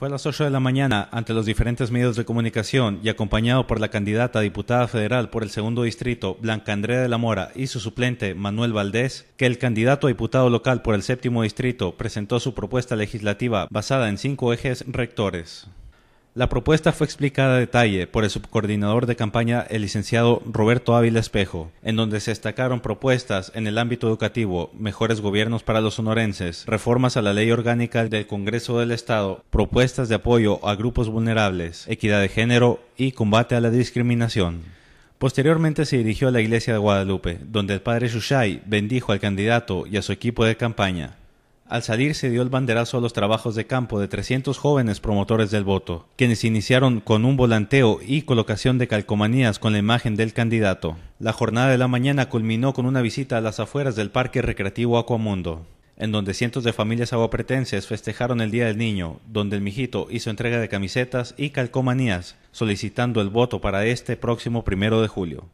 Fue a las 8 de la mañana ante los diferentes medios de comunicación y acompañado por la candidata a diputada federal por el segundo distrito, Blanca Andrea de la Mora, y su suplente, Manuel Valdés, que el candidato a diputado local por el séptimo distrito presentó su propuesta legislativa basada en cinco ejes rectores. La propuesta fue explicada a detalle por el subcoordinador de campaña, el licenciado Roberto Ávila Espejo, en donde se destacaron propuestas en el ámbito educativo, mejores gobiernos para los sonorenses, reformas a la ley orgánica del Congreso del Estado, propuestas de apoyo a grupos vulnerables, equidad de género y combate a la discriminación. Posteriormente se dirigió a la iglesia de Guadalupe, donde el padre Shushai bendijo al candidato y a su equipo de campaña. Al salir se dio el banderazo a los trabajos de campo de 300 jóvenes promotores del voto, quienes iniciaron con un volanteo y colocación de calcomanías con la imagen del candidato. La jornada de la mañana culminó con una visita a las afueras del Parque Recreativo Acuamundo, en donde cientos de familias aguapretenses festejaron el Día del Niño, donde el mijito hizo entrega de camisetas y calcomanías, solicitando el voto para este próximo primero de julio.